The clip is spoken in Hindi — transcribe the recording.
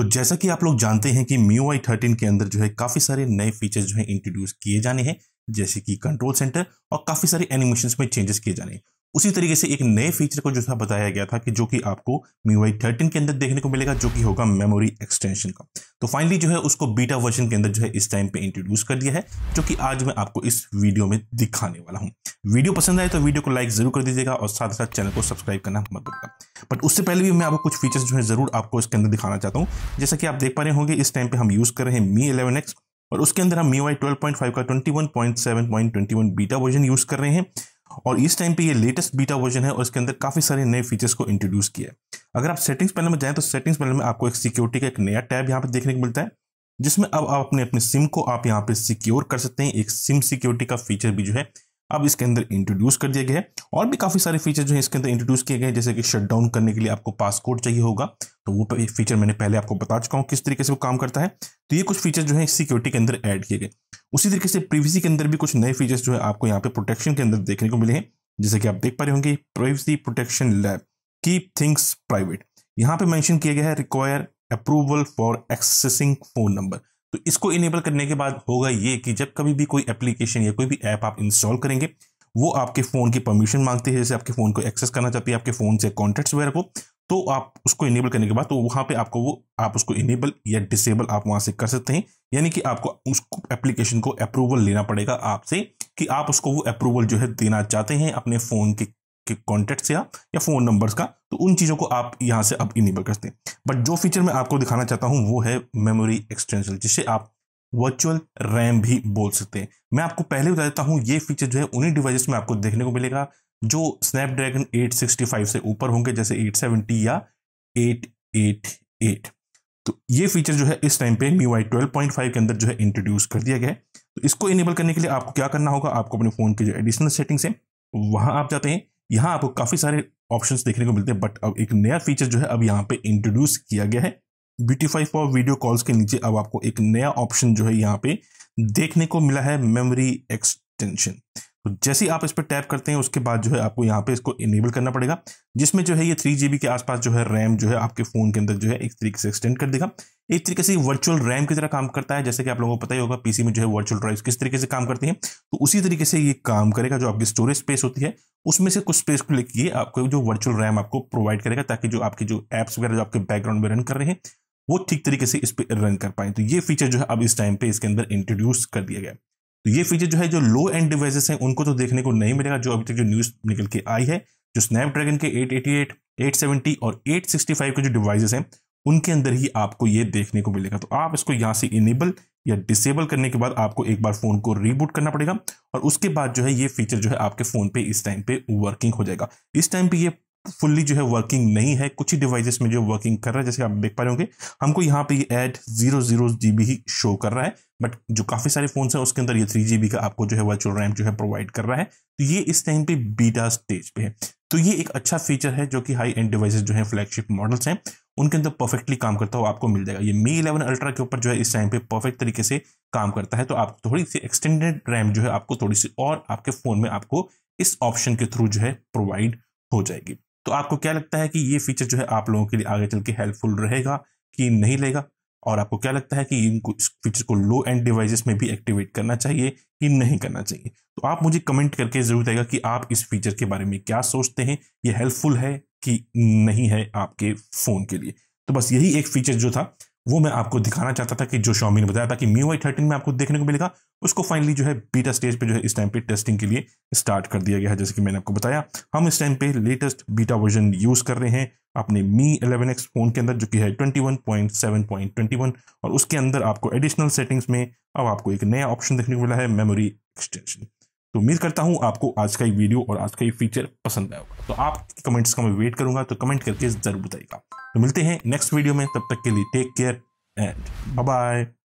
तो जैसा कि आप लोग जानते हैं कि म्यू आई थर्टीन के अंदर जो है काफ़ी सारे नए फीचर्स जो है इंट्रोड्यूस किए जाने हैं जैसे कि कंट्रोल सेंटर और काफ़ी सारे एनिमेशन में चेंजेस किए जाने हैं उसी तरीके से एक नए फीचर को जो था बताया गया था कि जो कि आपको MIUI 13 के अंदर देखने को मिलेगा जो कि होगा मेमोरी एक्सटेंशन का तो फाइनली जो है उसको बीटा वर्जन के अंदर जो है इस टाइम पे इंट्रोड्यूस कर दिया है जो कि आज मैं आपको इस वीडियो में दिखाने वाला हूं वीडियो पसंद आए तो वीडियो को लाइक जरूर कर दीजिएगा और साथ साथ चैनल को सब्सक्राइब करना मत भूलना बट उससे पहले भी मैं आपको कुछ फीचर्स जो है जरूर आपको इसके अंदर दिखाना चाहता हूँ जैसा कि आप देख पा रहे होंगे इस टाइम पर हम यूज़ कर रहे हैं मी इलेवन एक्स और उसके अंदर हम Mi UI twelve point five का ट्वेंटी बीटा वर्जन यूज़ कर रहे हैं और इस टाइम पे ये लेटेस्ट बीटा वर्जन है और इसके अंदर काफ़ी सारे नए फीचर्स को इंट्रोड्यूस किया है अगर आप सेटिंग्स पैनल में जाएं तो सेटिंग्स पैनल में आपको एक सिक्योरिटी का एक नया टैब यहाँ पे देखने को मिलता है जिसमें अब आप अपने अपने सिम को आप यहाँ पे सिक्योर कर सकते हैं एक सिम सिक्योरिटी का फीचर भी जो है अब इसके अंदर इंट्रोड्यूस कर दिया गया है और भी काफ़ी सारे फीचर जो है इसके अंदर इंट्रोड्यूस किए गए हैं जैसे कि शटडाउन करने के लिए आपको पासकोड चाहिए होगा तो वो फीचर मैंने पहले आपको बता चुका हूँ किस तरीके से वो काम करता है तो ये कुछ फीचर जो है सिक्योरिटी के अंदर ऐड किए गए उसी तरीके से प्रीवियसी के अंदर भी कुछ नए फीचर्स जो है आपको यहाँ पे प्रोटेक्शन के अंदर देखने को मिले हैं जैसे कि आप देख पा रहे होंगे privacy protection lab keep things private यहाँ पे मेंशन किया गया है require approval for accessing phone number तो इसको इनेबल करने के बाद होगा ये कि जब कभी भी कोई एप्लीकेशन या कोई भी ऐप आप इंस्टॉल करेंगे वो आपके फ़ोन की परमिशन मांगती है जैसे आपके फ़ोन को एक्सेस करना चाहती है आपके फ़ोन से कॉन्टेक्ट्स वगैरह को तो आप उसको इनेबल करने के बाद तो वहाँ पे आपको वो आप उसको इनेबल या डिसेबल आप वहाँ से कर सकते हैं यानी कि आपको उसको एप्लीकेशन को अप्रूवल लेना पड़ेगा आपसे कि आप उसको वो अप्रूवल जो है देना चाहते हैं अपने फ़ोन के के कॉन्टैक्ट से या फ़ोन नंबर्स का तो उन चीज़ों को आप यहाँ से अब इनेबल करते हैं बट जो फीचर मैं आपको दिखाना चाहता हूँ वो है मेमोरी एक्सटेंशन जिसे आप वर्चुअल रैम भी बोल सकते हैं मैं आपको पहले बता देता हूँ ये फीचर जो है उन्हीं डिवाइसेस में आपको देखने को मिलेगा जो स्नैपड्रैगन 865 से ऊपर होंगे जैसे 870 या 888 तो ये फीचर जो है इस टाइम पे मी वाई ट्वेल्व फाइव के अंदर जो है इंट्रोड्यूस कर दिया गया है तो इसको इनेबल करने के लिए आपको क्या करना होगा आपको अपने फ़ोन के जो एडिशनल सेटिंग्स हैं वहाँ आप जाते हैं यहाँ आपको काफ़ी सारे ऑप्शन देखने को मिलते हैं बट अब एक नया फीचर जो है अब यहाँ पे इंट्रोड्यूस किया गया है ब्यूटीफाई फॉर वीडियो कॉल्स के नीचे अब आपको एक नया ऑप्शन जो है यहाँ पे देखने को मिला है मेमोरी एक्सटेंशन तो जैसे ही आप इस पर टैप करते हैं उसके बाद जो है आपको यहाँ पे इसको इनेबल करना पड़ेगा जिसमें जो है ये थ्री जी के आसपास जो है रैम जो है आपके फ़ोन के अंदर जो है एक तरीके से एक्सटेंड कर देगा एक तरीके से वर्चुअल रैम की तरह काम करता है जैसे कि आप लोगों को पता ही होगा पीसी में जो है वर्चुअल ड्राइव किस तरीके से काम करती है तो उसी तरीके से ये काम करेगा जो आपकी स्टोरेज स्पेस होती है उसमें से कुछ स्पेस को लेकर आपको जो वर्चुअल रैम आपको प्रोवाइड करेगा ताकि जो आपके जो एप्स वगैरह जो आपके बैकग्राउंड में रन कर रहे हैं वो ठीक तरीके से इस पर रन कर पाए तो ये फीचर जो है अब इस टाइम पे इसके अंदर इंट्रोड्यूस कर दिया गया तो ये फीचर जो है जो लो एंड डिवाइसेस हैं उनको तो देखने को नहीं मिलेगा जो अभी तक जो न्यूज़ निकल के आई है जो स्नैपड्रैगन के 888, 870 और 865 के जो डिवाइसेस हैं उनके अंदर ही आपको ये देखने को मिलेगा तो आप इसको यहाँ से इनेबल या डिसेबल करने के बाद आपको एक बार फ़ोन को रीबूट करना पड़ेगा और उसके बाद जो है ये फीचर जो है आपके फ़ोन पे इस टाइम पे वर्किंग हो जाएगा इस टाइम पे ये फुल्ली जो है वर्किंग नहीं है कुछ ही डिवाइसेस में जो वर्किंग कर रहा है जैसे आप देख पा रहे होंगे हमको यहाँ पे add zero zero G B ही शो कर रहा है बट जो काफ़ी सारे फोन हैं उसके अंदर ये थ्री जी का आपको जो है वर्चुअल रैम जो है प्रोवाइड कर रहा है तो ये इस टाइम पे बीटा स्टेज पे है तो ये एक अच्छा फीचर है जो कि हाई एंड डिवाइसेस जो है फ्लैगशिप मॉडल्स हैं उनके अंदर परफेक्टली काम करता हो आपको मिल जाएगा ये मी इलेवन अल्ट्रा के ऊपर जो है इस टाइम पे परफेक्ट तरीके से काम करता है तो आप थोड़ी सी एक्सटेंडेड रैम जो है आपको थोड़ी सी और आपके फ़ोन में आपको इस ऑप्शन के थ्रू जो है प्रोवाइड हो जाएगी तो आपको क्या लगता है कि ये फीचर जो है आप लोगों के लिए आगे चल के हेल्पफुल रहेगा कि नहीं लेगा और आपको क्या लगता है कि इनको इस फीचर को लो एंड डिवाइसेस में भी एक्टिवेट करना चाहिए कि नहीं करना चाहिए तो आप मुझे कमेंट करके ज़रूर देगा कि आप इस फीचर के बारे में क्या सोचते हैं ये हेल्पफुल है कि नहीं है आपके फ़ोन के लिए तो बस यही एक फीचर जो था वो मैं आपको दिखाना चाहता था कि जो शॉमी ने बताया था कि मी वाई थर्टीन में आपको देखने को मिलेगा उसको फाइनली जो है बीटा स्टेज पे जो है इस टाइम पे टेस्टिंग के लिए स्टार्ट कर दिया गया है जैसे कि मैंने आपको बताया हम इस टाइम पे लेटेस्ट बीटा वर्जन यूज़ कर रहे हैं अपने मी 11x फोन के अंदर जो कि है ट्वेंटी और उसके अंदर आपको एडिशनल सेटिंग्स में अब आपको एक नया ऑप्शन देखने को मिला है मेमोरी एक्सटेंशन तो उम्मीद करता हूँ आपको आज का ये वीडियो और आज का ये फीचर पसंद आया होगा तो आपके कमेंट्स का मैं वेट करूंगा तो कमेंट करके जरूर बताइएगा तो मिलते हैं नेक्स्ट वीडियो में तब तक के लिए टेक केयर एंड बाय